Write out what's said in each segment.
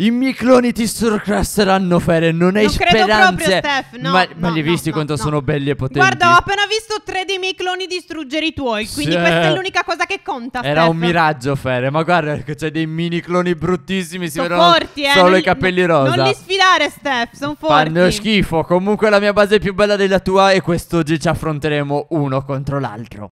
I miei cloni ti surclasseranno Fere, non hai non speranze. Non credo proprio, Steph, no, Ma, no, ma li hai no, visti no, quanto sono belli e potenti? Guarda, ho appena visto tre dei miei cloni distruggere i tuoi, quindi sì. questa è l'unica cosa che conta, Era Steph. un miraggio, Fere, ma guarda che c'è dei mini cloni bruttissimi, si sono forti, eh, solo non, i capelli rosa. Non li sfidare, Steph, sono forti. Fanno schifo, comunque la mia base è più bella della tua e quest'oggi ci affronteremo uno contro l'altro.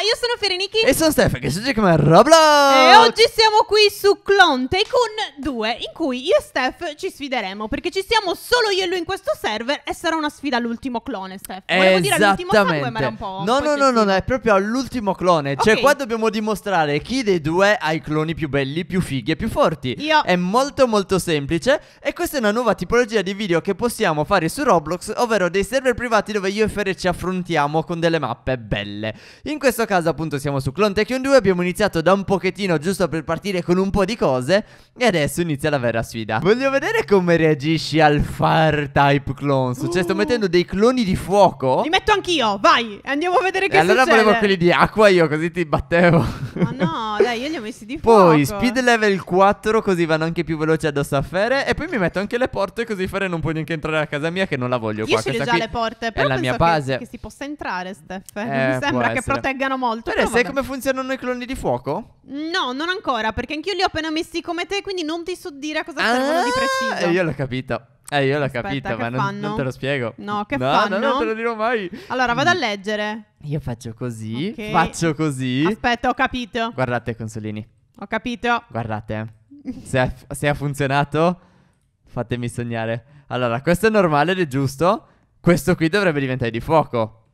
io sono Fereniki. E sono Stefan, che si gioca come Roblox. E oggi siamo qui su Clone Tycoon 2, in cui io e Steph ci sfideremo, perché ci siamo solo io e lui in questo server e sarà una sfida all'ultimo clone, Steph. Volevo dire all'ultimo sangue, ma era un po'... No, no, no, no, no, è proprio all'ultimo clone. Cioè, okay. qua dobbiamo dimostrare chi dei due ha i cloni più belli, più fighi e più forti. Io. È molto, molto semplice. E questa è una nuova tipologia di video che possiamo fare su Roblox, ovvero dei server privati dove io e Fere ci affrontiamo con delle mappe belle. In questo caso appunto siamo su Clone Tekken 2, abbiamo iniziato da un pochettino giusto per partire con un po' di cose e adesso inizia la vera sfida. Voglio vedere come reagisci al fire type clones, uh. cioè sto uh. mettendo dei cloni di fuoco. Li metto anch'io, vai, andiamo a vedere eh, che e allora volevo quelli di acqua io, così ti battevo. Ma no, dai, io li ho messi di fuoco. Poi speed level 4, così vanno anche più veloci addosso a fere e poi mi metto anche le porte così fare non può neanche entrare a casa mia che non la voglio io ce le ho già le porte, però è la mia base. Che, che si possa entrare, Steph. Eh, mi sembra che proteggano molto. Però, sai vabbè. come funzionano i cloni di fuoco? No, non ancora, perché anch'io li ho appena messi come te, quindi non ti so dire cosa ah, servono di ah, preciso. Eh, Io l'ho capito. Eh, io l'ho Aspetta, capita, ma non, non, te lo spiego. No, che no, fanno? No, non te lo dirò mai. Allora, vado a mm. leggere. Io faccio così, okay. faccio così. Aspetta, ho capito. Guardate, consolini. Ho capito. Guardate. Se ha, se ha funzionato, fatemi sognare. Allora, questo è normale ed è giusto. Questo qui dovrebbe diventare di fuoco.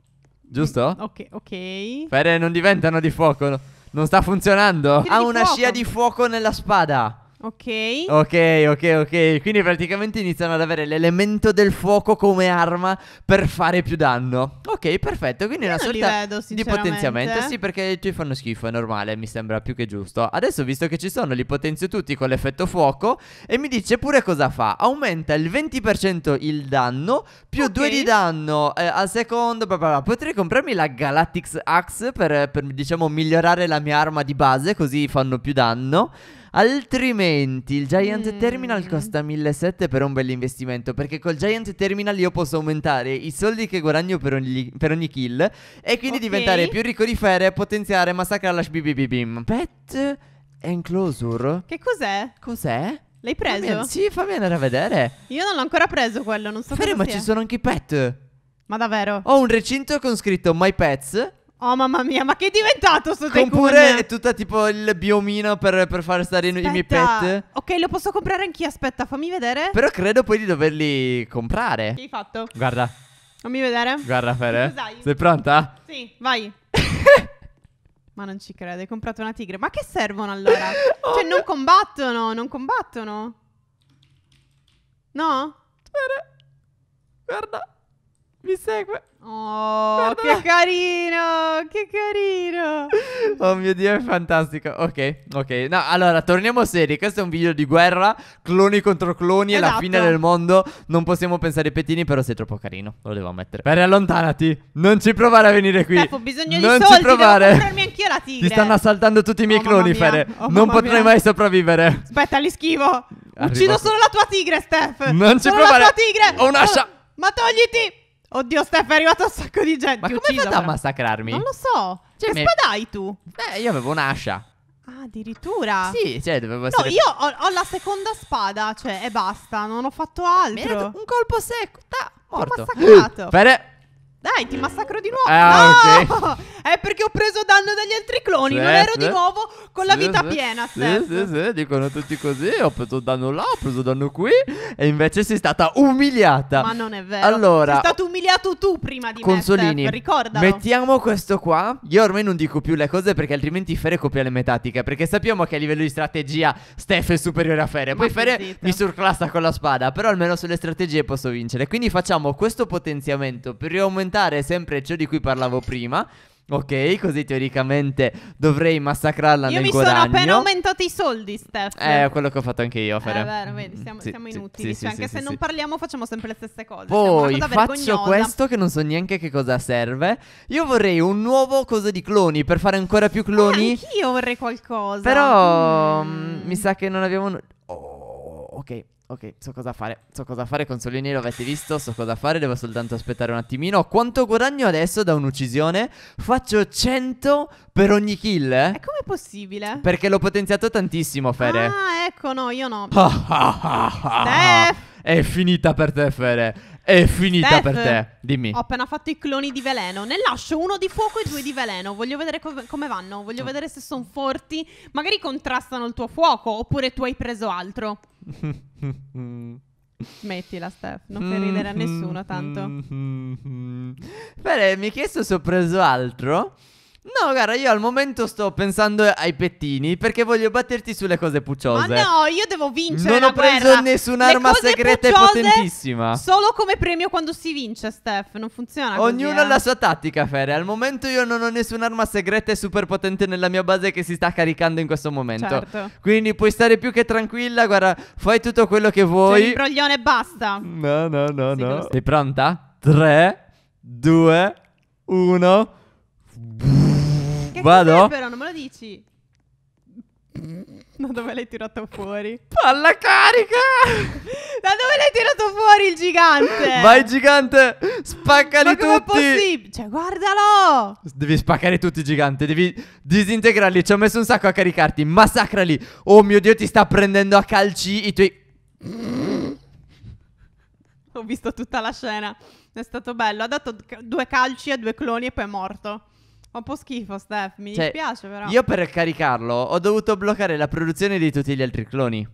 Giusto? Ok, ok. Fede, non diventano di fuoco. Non sta funzionando. ha una fuoco. scia di fuoco nella spada. Ok. Ok, ok, ok. Quindi praticamente iniziano ad avere l'elemento del fuoco come arma per fare più danno. Ok, perfetto. Quindi Io una sorta vedo, di potenziamento. Sì, perché ci fanno schifo, è normale, mi sembra più che giusto. Adesso, visto che ci sono, li potenzio tutti con l'effetto fuoco. E mi dice pure cosa fa. Aumenta il 20% il danno, più okay. 2 di danno eh, al secondo. Bla bla bla. Potrei comprarmi la Galactics Axe per, per, diciamo, migliorare la mia arma di base, così fanno più danno. Altrimenti il Giant mm. Terminal costa 1.700 per un bell'investimento perché col Giant Terminal io posso aumentare i soldi che guadagno per ogni, per ogni kill e quindi okay. diventare più ricco di Fere e potenziare Massacre Lash BBBBim. Pet Enclosure. Che cos'è? Cos'è? L'hai preso? Fammi, sì, fammi andare a vedere. Io non l'ho ancora preso quello, non so Fere, ma ci sono anche i pet. Ma davvero? Ho un recinto con scritto My Pets Oh mamma mia, ma che è diventato sto Con Oppure è tutta tipo il biomino per, per far stare aspetta. i miei pet. Ok, lo posso comprare anch'io, aspetta, fammi vedere. Però credo poi di doverli comprare. Che hai fatto? Guarda. Fammi vedere. Guarda, Fere. Sei pronta? Sì, vai. ma non ci credo, hai comprato una tigre. Ma che servono allora? oh, cioè, non combattono, non combattono. No? Fere. Guarda. Mi segue. Oh, Guarda che là. carino, che carino. Oh mio Dio, è fantastico. Ok, ok. No, allora, torniamo seri. Questo è un video di guerra, cloni contro cloni esatto. e la fine del mondo. Non possiamo pensare ai pettini, però sei troppo carino, lo devo ammettere. Per allontanati, non ci provare a venire qui. Steph, ho bisogno non di soldi, ci provare. devo comprarmi anch'io la tigre. Ti stanno assaltando tutti i miei oh, cloni, Fede. Oh, non potrei mia. mai sopravvivere. Aspetta, li schivo. Arrivo. Uccido solo la tua tigre, Steph. Non solo ci provare. la tua tigre. Ho una scia... Ma togliti! Oddio, Steph, è arrivato un sacco di gente. Ma Ti come uccido, a massacrarmi? Non lo so. Cioè, che me- spada hai tu? Beh, io avevo un'ascia. Ah, addirittura. Sì, cioè, dovevo essere... No, io ho, ho la seconda spada, cioè, e basta, non ho fatto altro. dato un colpo secco. Ta, morto. massacrato. Per... Dai, ti massacro di nuovo. Ah, no! Okay. È perché ho preso danno dagli altri cloni. Sì, non ero sì. di nuovo con la vita sì, piena. Sì, certo. sì, sì, dicono tutti così. Ho preso danno là, ho preso danno qui. E invece sei stata umiliata. Ma non è vero. Allora, sei stato umiliato tu prima di Consolini, me. Consolini, mettiamo questo qua. Io ormai non dico più le cose perché altrimenti Fere copia le metatiche. Perché sappiamo che a livello di strategia Steph è superiore a Fere. Poi Ma Fere mi surclassa con la spada. Però almeno sulle strategie posso vincere. Quindi facciamo questo potenziamento per aumentare aumentare sempre ciò di cui parlavo prima. Ok, così teoricamente dovrei massacrarla io nel guadagno. Io mi sono appena aumentato i soldi, Steph. Eh, quello che ho fatto anche io, Fere. Eh, vero, vedi, siamo, sì, siamo inutili. Sì, sì, cioè, anche se non parliamo facciamo sempre le stesse cose. Poi faccio questo che non so neanche che cosa serve. Io vorrei un nuovo coso di cloni per fare ancora più cloni. Eh, anch'io vorrei qualcosa. Però mm. mm. mi sa che non abbiamo... Oh, ok. Ok, so cosa fare. So cosa fare, consolini, l'avete visto, so cosa fare, devo soltanto aspettare un attimino. Quanto guadagno adesso da un'uccisione? Faccio 100 per ogni kill. Eh? E com'è possibile? Perché l'ho potenziato tantissimo, Fede. Ah, ecco, no, io no. Steph! È finita per te, Fede. È finita Steph, per te. Dimmi. Ho appena fatto i cloni di veleno. Ne lascio uno di fuoco e due di veleno. Voglio vedere co- come vanno. Voglio mm. vedere se sono forti. Magari contrastano il tuo fuoco oppure tu hai preso altro. Smettila, Steph, non fai ridere a nessuno tanto. Bene, mi hai chiesto se ho preso altro. No, guarda, io al momento sto pensando ai pettini perché voglio batterti sulle cose pucciose. Ma no, io devo vincere. Non ho preso guerra. nessun'arma segreta e potentissima. Solo come premio quando si vince, Steph. Non funziona. Ognuno così, eh. ha la eh. sua tattica, Fere. Al momento io non ho nessun'arma segreta e super potente nella mia base che si sta caricando in questo momento. Certo. Quindi puoi stare più che tranquilla. Guarda, fai tutto quello che vuoi. Sei imbroglione e basta. No, no, no, sì, no. Sei pronta? 3, 2, 1. Vado? Eh, però non me lo dici. Da dove l'hai tirato fuori? Palla carica! Da dove l'hai tirato fuori il gigante? Vai gigante! Spaccali Ma com'è tutti! possibile? Cioè, guardalo! Devi spaccare tutti i giganti, devi disintegrarli. Ci ho messo un sacco a caricarti. Massacrali! Oh mio Dio, ti sta prendendo a calci i tuoi... Ho visto tutta la scena. È stato bello. Ha dato due calci a due cloni e poi è morto. Fa un po' schifo, Steph. Mi Cioè, dispiace, però. Io per caricarlo ho dovuto bloccare la produzione di tutti gli altri cloni.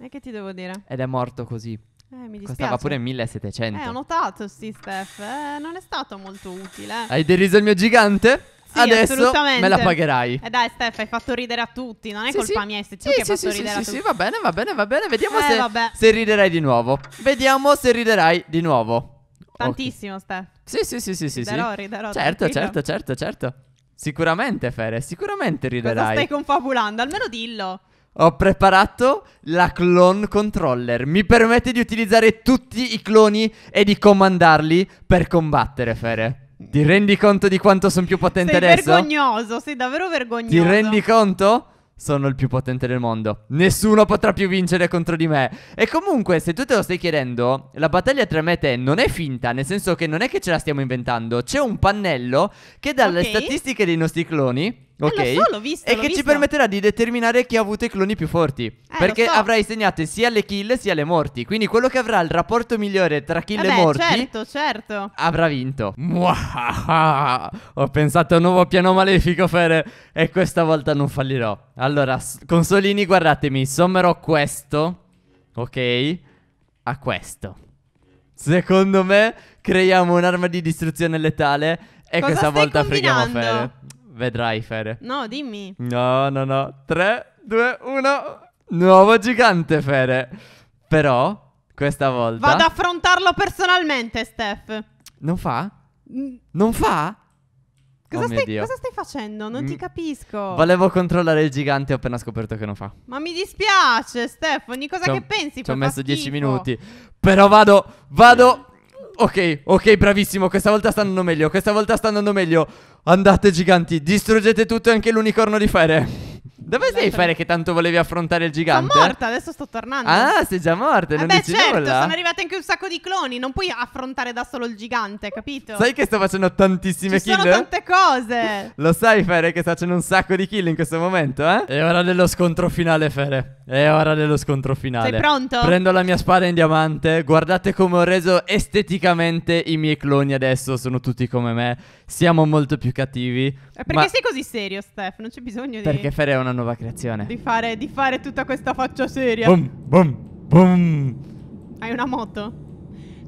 E che ti devo dire? Ed è morto così. Eh, mi dispiace. Costava pure 1700. Eh, ho notato, sì, Steph. Eh, non è stato molto utile. Hai deriso il mio gigante? Sì, Adesso me la pagherai. E eh, dai, Steph, hai fatto ridere a tutti. Non è Sì, colpa sì. mia, sei tu Sì, sì, hai fatto sì, sì, a sì, tutti. sì, va bene, va bene, va bene. Vediamo Eh, se, se riderai di nuovo. Vediamo se riderai di nuovo. Ok. Tantissimo, Steph. Sì, sì, sì, sì, sì. Darò, sì. Certo, certo, certo, certo. Sicuramente, Fere, sicuramente riderai. Cosa stai confabulando? Almeno dillo. Ho preparato la clone controller. Mi permette di utilizzare tutti i cloni e di comandarli per combattere, Fere. Ti rendi conto di quanto sono più potente sei adesso? Sei vergognoso, sei davvero vergognoso. Ti rendi conto? sono il più potente del mondo. Nessuno potrà più vincere contro di me. E comunque, se tu te lo stai chiedendo, la battaglia tra me e te non è finta, nel senso che non è che ce la stiamo inventando. C'è un pannello che dalle okay. statistiche dei nostri cloni Ok. Eh, so, visto, e che visto. ci permetterà di determinare chi ha avuto i cloni più forti. Eh, perché so. avrai segnato sia le kill sia le morti. Quindi quello che avrà il rapporto migliore tra kill eh e morti. Certo, certo. Avrà vinto. Muah, ho pensato a un nuovo piano malefico, Fere. E questa volta non fallirò. Allora, consolini, guardatemi. Sommerò questo. Ok. A questo. Secondo me creiamo un'arma di distruzione letale. E Cosa questa volta combinando? freghiamo Fere. Vedrai, Fede. No, dimmi. No, no, no. 3, 2, 1. Nuovo gigante, Fede. Però, questa volta... Vado ad affrontarlo personalmente, Steph. Non fa? Mm. Non fa? Cosa, oh stai, cosa, stai, facendo? Non mm. ti capisco. Volevo controllare il gigante e ho appena scoperto che non fa. Ma mi dispiace, Steph. Ogni cosa c'ho, che pensi. Ci ho messo schifo. 10 minuti. Però vado, vado eh. Ok, ok, bravissimo. Questa volta sta andando meglio. Questa volta sta andando meglio. Andate, giganti. Distruggete tutto e anche l'unicorno di fare. Dove sei, Fere, che tanto volevi affrontare il gigante? Sono morta, adesso sto tornando. Ah, sei già morta, eh non beh, certo, nulla. sono arrivati anche un sacco di cloni, non puoi affrontare da solo il gigante, capito? Sai che sto facendo tantissime Ci kill? sono tante cose. Lo sai, Fere, che sto facendo un sacco di kill in questo momento, eh? È ora dello scontro finale, Fere. È ora dello scontro finale. Sei pronto? Prendo la mia spada in diamante. Guardate come ho reso esteticamente i miei cloni adesso. Sono tutti come me. Siamo molto più cattivi. Eh, perché ma... sei così serio, Steph? Non c'è bisogno di. Perché Fere è una novità nuova creazione. Di fare, di fare tutta questa faccia seria. Boom, boom, boom. Hai una moto?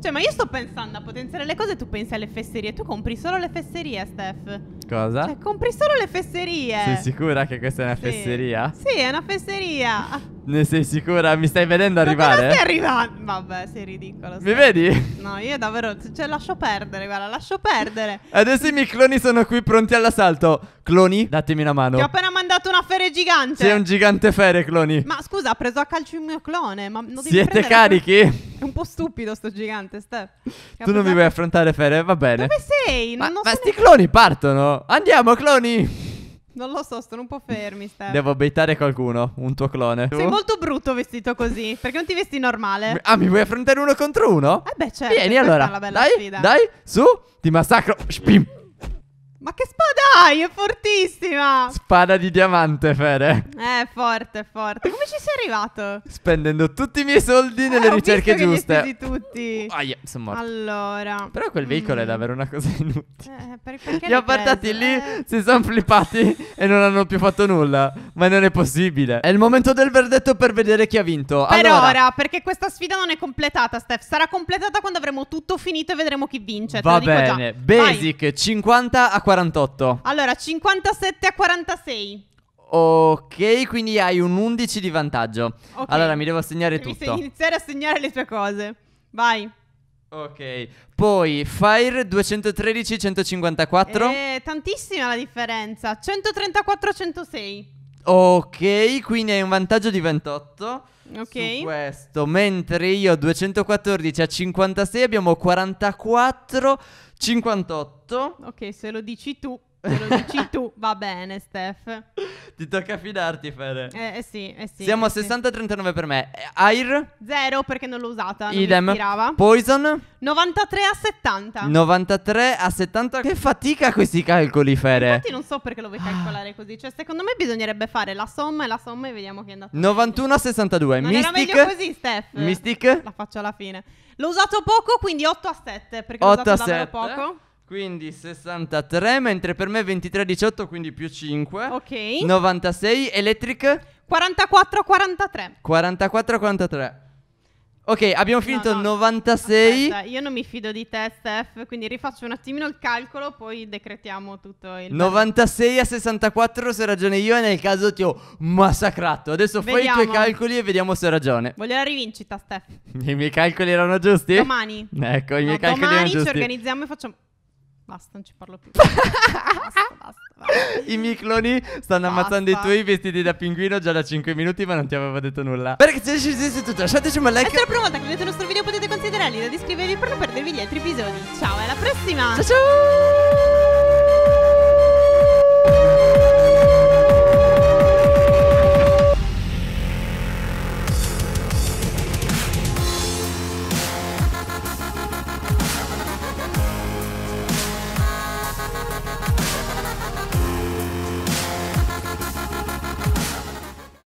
Cioè, ma io sto pensando a potenziare le cose, tu pensi alle fesserie. Tu compri solo le fesserie, Steph. Cosa? Cioè, compri solo le fesserie. Sei sicura che questa è una sì. fesseria? Sì, è una fesseria. Ne sei sicura? Mi stai vedendo arrivare? Ma stai arrivando? Vabbè, sei ridicolo. Stai. Mi vedi? No, io davvero, cioè lascio perdere, guarda, lascio perdere. Adesso i miei cloni sono qui pronti all'assalto. Cloni, datemi una mano. Ti ho appena mandato una fere gigante. Sei un gigante fere, cloni. Ma scusa, ha preso a calcio il mio clone, ma non Siete carichi? È un po' stupido sto gigante, Steph. tu non mi vuoi affrontare fere, va bene. Dove sei? Non ma, non ma sti ne... cloni partono. Andiamo, cloni. Non lo so, sono un po' fermi, Steph. Devo beitare qualcuno, un tuo clone. Sei uh. molto brutto vestito così, perché non ti vesti normale? Ah, mi vuoi affrontare uno contro uno? Eh beh, certo. Vieni allora. Dai, sfida. dai, su, ti massacro. Spim. Ma che spada hai? È fortissima! Spada di diamante, Fede. È eh, forte, forte. Come ci sei arrivato? Spendendo tutti i miei soldi eh, nelle eh, ricerche giuste. di tutti. Oh, yeah, sono morto. Allora. Però quel veicolo mm. è davvero una cosa inutile. Eh, per, Gli appartati lì eh. si sono flippati e non hanno più fatto nulla. Ma non è possibile. È il momento del verdetto per vedere chi ha vinto. Per allora... ora, perché questa sfida non è completata, Steph. Sarà completata quando avremo tutto finito e vedremo chi vince. Va bene. Basic Vai. 50 a 48. Allora, 57 a 46. Ok, quindi hai un 11 di vantaggio. Okay. Allora, mi devo segnare tutto. Devi iniziare a segnare le tue cose. Vai. Ok, poi Fire 213-154. Eh, tantissima la differenza. 134-106. Ok, quindi hai un vantaggio di 28. Ok. Su questo, mentre io 214 a 56 abbiamo 44, 58. Ok, se lo dici tu te lo dici tu, va bene Steph. Ti tocca fidarti Fede. Eh, eh sì, eh sì. Siamo eh a 60-39 sì. per me. Eh, Air? Zero perché non l'ho usata, non Idem. Poison? 93 a 70. 93 a 70. Che fatica questi calcoli Fede. Infatti non so perché lo vuoi calcolare così, cioè secondo me bisognerebbe fare la somma e la somma e vediamo che è andata. 91 a 62. Non Mystic? era meglio così Steph. Mystic? La faccio alla fine. L'ho usato poco, quindi 8 a 7 perché 8 l'ho usato a 7. poco. Quindi 63, mentre per me 23-18, quindi più 5. Ok. 96, electric? 44-43. 44-43. Ok, abbiamo finito no, no. 96. Aspetta, io non mi fido di te, Steph, quindi rifaccio un attimino il calcolo, poi decretiamo tutto il... 96 a 64 se ragione io e nel caso ti ho massacrato. Adesso vediamo. fai i tuoi calcoli e vediamo se hai ragione. Voglio la rivincita, Steph. I miei calcoli erano giusti? Domani. Ecco, i miei no, calcoli erano giusti. Domani ci organizziamo e facciamo... Basta, non ci parlo più. basta, basta, basta. I miei cloni stanno ammazzando i tuoi vestiti da pinguino già da 5 minuti, ma non ti avevo detto nulla. Perché se ci siete tutti, lasciateci un like. E se la prima volta che vedete il nostro video potete considerarli ed iscrivervi per non perdervi gli altri episodi. Ciao, alla prossima! Ciao ciao!